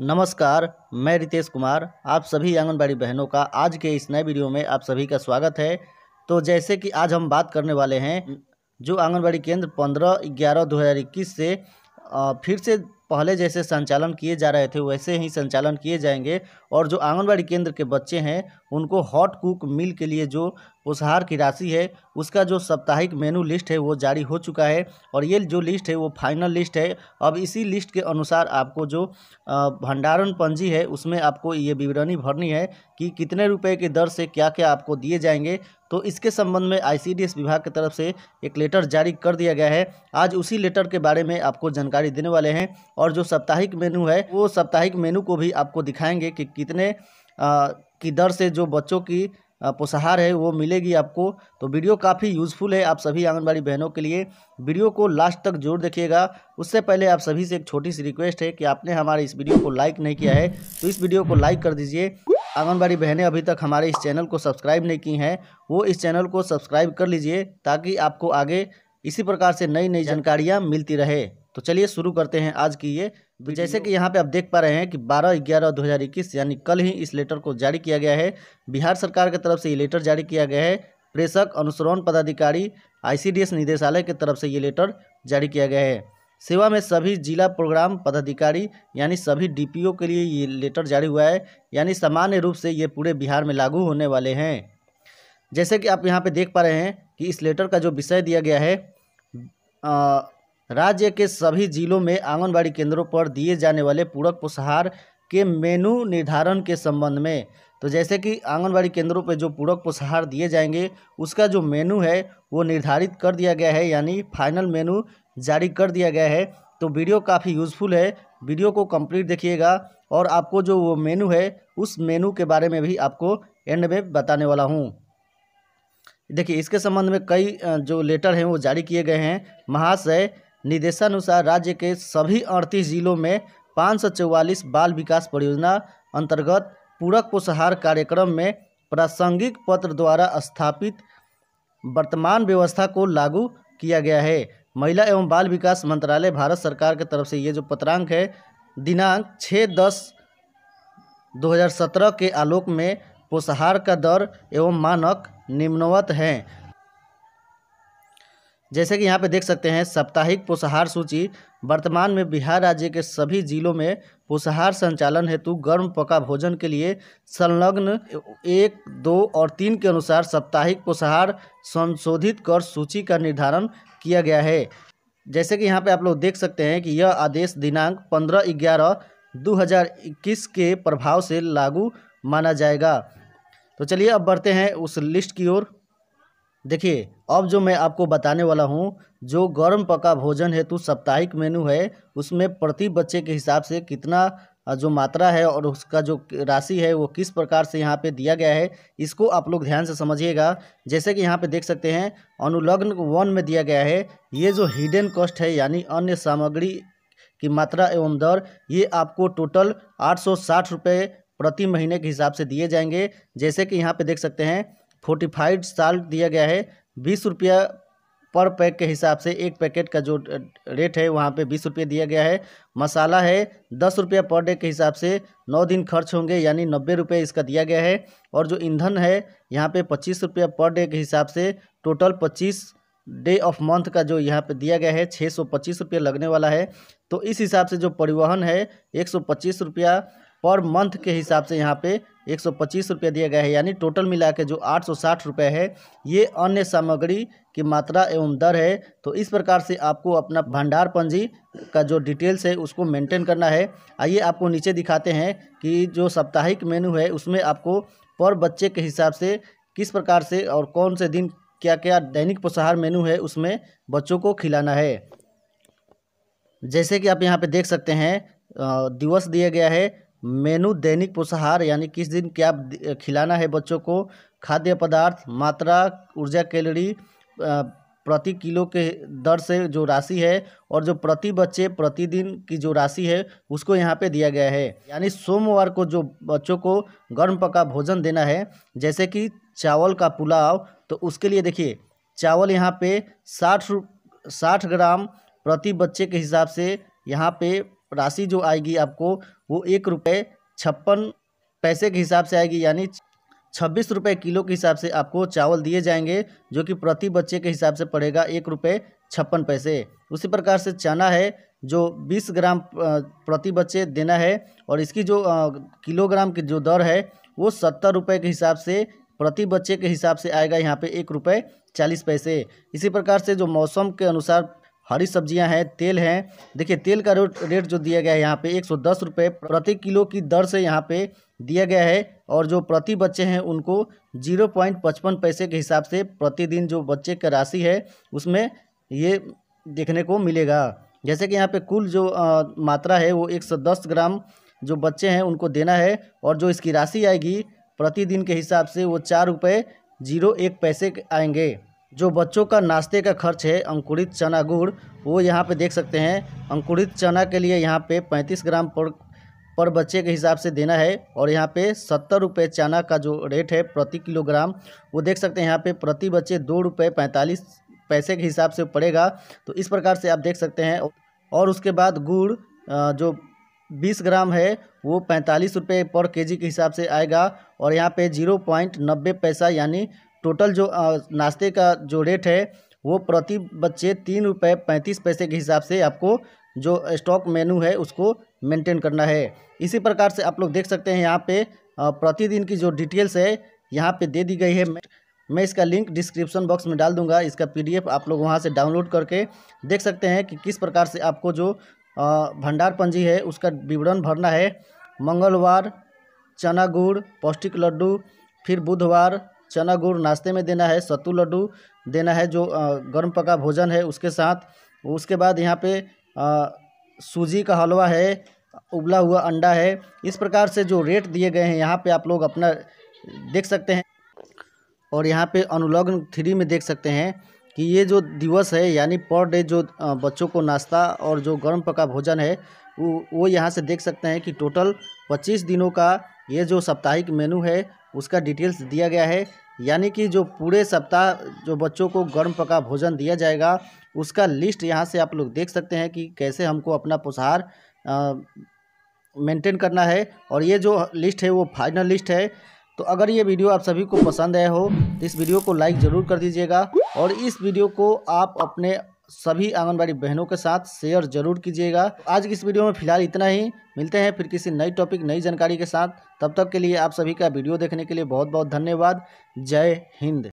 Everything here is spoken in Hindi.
नमस्कार मैं रितेश कुमार आप सभी आंगनबाड़ी बहनों का आज के इस नए वीडियो में आप सभी का स्वागत है तो जैसे कि आज हम बात करने वाले हैं जो आंगनबाड़ी केंद्र पंद्रह ग्यारह दो हज़ार इक्कीस से फिर से पहले जैसे संचालन किए जा रहे थे वैसे ही संचालन किए जाएंगे और जो आंगनबाड़ी केंद्र के बच्चे हैं उनको हॉट कुक मील के लिए जो उपहार की राशि है उसका जो साप्ताहिक मेनू लिस्ट है वो जारी हो चुका है और ये जो लिस्ट है वो फाइनल लिस्ट है अब इसी लिस्ट के अनुसार आपको जो भंडारण पंजी है उसमें आपको ये विवरणी भरनी है कि कितने रुपए के दर से क्या क्या आपको दिए जाएंगे तो इसके संबंध में आईसीडीएस विभाग की तरफ से एक लेटर जारी कर दिया गया है आज उसी लेटर के बारे में आपको जानकारी देने वाले हैं और जो साप्ताहिक मेनू है वो साप्ताहिक मेनू को भी आपको दिखाएंगे कि कितने आ, की दर से जो बच्चों की पोषाहार है वो मिलेगी आपको तो वीडियो काफ़ी यूज़फुल है आप सभी आंगनबाड़ी बहनों के लिए वीडियो को लास्ट तक जरूर देखिएगा उससे पहले आप सभी से एक छोटी सी रिक्वेस्ट है कि आपने हमारे इस वीडियो को लाइक नहीं किया है तो इस वीडियो को लाइक कर दीजिए आंगनबाड़ी बहनें अभी तक हमारे इस चैनल को सब्सक्राइब नहीं की हैं वो इस चैनल को सब्सक्राइब कर लीजिए ताकि आपको आगे इसी प्रकार से नई नई जानकारियाँ मिलती रहे तो चलिए शुरू करते हैं आज की ये जैसे कि यहाँ पे आप देख पा रहे हैं कि 12 ग्यारह 2021 यानी कल ही इस लेटर को जारी किया गया है बिहार सरकार की तरफ से ये लेटर जारी किया गया है प्रेषक अनुसरण पदाधिकारी आईसीडीएस निदेशालय की तरफ से ये लेटर जारी किया गया है सेवा में सभी जिला प्रोग्राम पदाधिकारी यानी सभी डी के लिए ये लेटर जारी हुआ है यानी सामान्य रूप से ये पूरे बिहार में लागू होने वाले हैं जैसे कि आप यहाँ पर देख पा रहे हैं कि इस लेटर का जो विषय दिया गया है राज्य के सभी जिलों में आंगनबाड़ी केंद्रों पर दिए जाने वाले पूरक पोषाहार के मेनू निर्धारण के संबंध में तो जैसे कि आंगनबाड़ी केंद्रों पर जो पूरक पोषाहार दिए जाएंगे उसका जो मेनू है वो निर्धारित कर दिया गया है यानी फाइनल मेनू जारी कर दिया गया है तो वीडियो काफ़ी यूज़फुल है वीडियो को कंप्लीट देखिएगा और आपको जो वो मेनू है उस मेनू के बारे में भी आपको एंड में बताने वाला हूँ देखिए इसके संबंध में कई जो लेटर हैं वो जारी किए गए हैं महाशय निर्देशानुसार राज्य के सभी अड़तीस जिलों में पाँच बाल विकास परियोजना अंतर्गत पूरक पोषाहार कार्यक्रम में प्रासंगिक पत्र द्वारा स्थापित वर्तमान व्यवस्था को लागू किया गया है महिला एवं बाल विकास मंत्रालय भारत सरकार के तरफ से ये जो पत्रांक है दिनांक छः दस 2017 के आलोक में पोषाहार का दर एवं मानक निम्नवत हैं जैसे कि यहाँ पे देख सकते हैं साप्ताहिक पोषाहार सूची वर्तमान में बिहार राज्य के सभी जिलों में पोषाहार संचालन हेतु गर्म पका भोजन के लिए संलग्न एक दो और तीन के अनुसार साप्ताहिक पोषाहार संशोधित कर सूची का निर्धारण किया गया है जैसे कि यहाँ पे आप लोग देख सकते हैं कि यह आदेश दिनांक पंद्रह ग्यारह इक्कीस के प्रभाव से लागू माना जाएगा तो चलिए अब बढ़ते हैं उस लिस्ट की ओर देखिए अब जो मैं आपको बताने वाला हूँ जो गर्म पका भोजन हेतु तो साप्ताहिक मेनू है उसमें प्रति बच्चे के हिसाब से कितना जो मात्रा है और उसका जो राशि है वो किस प्रकार से यहाँ पे दिया गया है इसको आप लोग ध्यान से समझिएगा जैसे कि यहाँ पे देख सकते हैं अनुलग्न वन में दिया गया है ये जो हिडन कॉस्ट है यानी अन्य सामग्री की मात्रा एवं दर ये आपको टोटल आठ सौ साठ रुपये प्रति महीने के हिसाब से दिए जाएंगे जैसे कि यहाँ पे देख सकते हैं फोर्टिफाइड साल्ट दिया गया है बीस रुपया पर पैक के हिसाब से एक पैकेट का जो रेट है वहाँ पे बीस रुपये दिया गया है मसाला है दस रुपया पर डे के हिसाब से नौ दिन खर्च होंगे यानी नब्बे रुपये इसका दिया गया है और जो ईंधन है यहाँ पे पच्चीस रुपया पर डे के हिसाब से टोटल पच्चीस डे ऑफ मंथ का जो यहाँ पे दिया गया है छः सौ पच्चीस रुपया लगने वाला है तो इस हिसाब से जो परिवहन है एक सौ पच्चीस रुपया पर मंथ के हिसाब से यहाँ पे एक सौ पच्चीस रुपये दिया गया है यानी टोटल मिला के जो आठ सौ साठ रुपये है ये अन्य सामग्री की मात्रा एवं दर है तो इस प्रकार से आपको अपना भंडार पंजी का जो डिटेल्स है उसको मेंटेन करना है आइए आपको नीचे दिखाते हैं कि जो साप्ताहिक मेनू है उसमें आपको पर बच्चे के हिसाब से किस प्रकार से और कौन से दिन क्या क्या दैनिक पोषाहार मेनू है उसमें बच्चों को खिलाना है जैसे कि आप यहाँ पर देख सकते हैं दिवस दिया गया है मेनू दैनिक पोषाहार यानी किस दिन क्या खिलाना है बच्चों को खाद्य पदार्थ मात्रा ऊर्जा कैलोरी प्रति किलो के दर से जो राशि है और जो प्रति बच्चे प्रतिदिन की जो राशि है उसको यहाँ पे दिया गया है यानी सोमवार को जो बच्चों को गर्म पका भोजन देना है जैसे कि चावल का पुलाव तो उसके लिए देखिए चावल यहाँ पे साठ साठ ग्राम प्रति बच्चे के हिसाब से यहाँ पे राशि जो आएगी आपको वो एक रुपये छप्पन पैसे के हिसाब से आएगी यानी छब्बीस रुपये किलो के हिसाब से आपको चावल दिए जाएंगे जो कि प्रति बच्चे के हिसाब से पड़ेगा एक रुपये छप्पन पैसे उसी प्रकार से चना है जो बीस ग्राम प्रति बच्चे देना है और इसकी जो किलोग्राम की जो दर है वो सत्तर रुपये के हिसाब से प्रति बच्चे के हिसाब से आएगा यहाँ पे एक रुपये चालीस पैसे इसी प्रकार से जो मौसम के अनुसार हरी सब्जियां हैं तेल है देखिए तेल का रेट जो दिया गया है यहाँ पे एक सौ दस रुपये प्रति किलो की दर से यहाँ पे दिया गया है और जो प्रति बच्चे हैं उनको जीरो पॉइंट पचपन पैसे के हिसाब से प्रतिदिन जो बच्चे का राशि है उसमें ये देखने को मिलेगा जैसे कि यहाँ पे कुल जो आ, मात्रा है वो एक सौ दस ग्राम जो बच्चे हैं उनको देना है और जो इसकी राशि आएगी प्रतिदिन के हिसाब से वो चार रुपये जीरो एक पैसे आएंगे जो बच्चों का नाश्ते का खर्च है अंकुरित चना गुड़ वो यहाँ पे देख सकते हैं अंकुरित चना के लिए यहाँ पे पैंतीस ग्राम पर पर बच्चे के हिसाब से देना है और यहाँ पे सत्तर रुपये चना का जो रेट है प्रति किलोग्राम वो देख सकते हैं यहाँ पे प्रति बच्चे दो रुपये पैंतालीस पैसे के हिसाब से पड़ेगा तो इस प्रकार से आप देख सकते हैं और उसके बाद गुड़ जो बीस ग्राम है वो पैंतालीस रुपये पर के के हिसाब से आएगा और यहाँ पर जीरो पॉइंट नब्बे पैसा यानी टोटल जो नाश्ते का जो रेट है वो प्रति बच्चे तीन रुपये पैंतीस पैसे के हिसाब से आपको जो स्टॉक मेनू है उसको मेंटेन करना है इसी प्रकार से आप लोग देख सकते हैं यहाँ पे प्रतिदिन की जो डिटेल्स है यहाँ पे दे दी गई है मैं इसका लिंक डिस्क्रिप्शन बॉक्स में डाल दूंगा इसका पीडीएफ आप लोग वहाँ से डाउनलोड करके देख सकते हैं कि किस प्रकार से आपको जो भंडार पंजी है उसका विवरण भरना है मंगलवार चना गुड़ पौष्टिक लड्डू फिर बुधवार चना गुड़ नाश्ते में देना है सत्तू लड्डू देना है जो गर्म पका भोजन है उसके साथ उसके बाद यहाँ पे सूजी का हलवा है उबला हुआ अंडा है इस प्रकार से जो रेट दिए गए हैं यहाँ पे आप लोग अपना देख सकते हैं और यहाँ पे अनुलग्न थ्री में देख सकते हैं कि ये जो दिवस है यानी पर डे जो बच्चों को नाश्ता और जो गर्म पका भोजन है वो वो यहाँ से देख सकते हैं कि टोटल 25 दिनों का ये जो साप्ताहिक मेनू है उसका डिटेल्स दिया गया है यानी कि जो पूरे सप्ताह जो बच्चों को गर्म पका भोजन दिया जाएगा उसका लिस्ट यहाँ से आप लोग देख सकते हैं कि कैसे हमको अपना पोषाहार मेंटेन करना है और ये जो लिस्ट है वो फाइनल लिस्ट है तो अगर ये वीडियो आप सभी को पसंद आया हो तो इस वीडियो को लाइक ज़रूर कर दीजिएगा और इस वीडियो को आप अपने सभी आंगनबाड़ी बहनों के साथ शेयर जरूर कीजिएगा आज की इस वीडियो में फिलहाल इतना ही मिलते हैं फिर किसी नई टॉपिक नई जानकारी के साथ तब तक के लिए आप सभी का वीडियो देखने के लिए बहुत बहुत धन्यवाद जय हिंद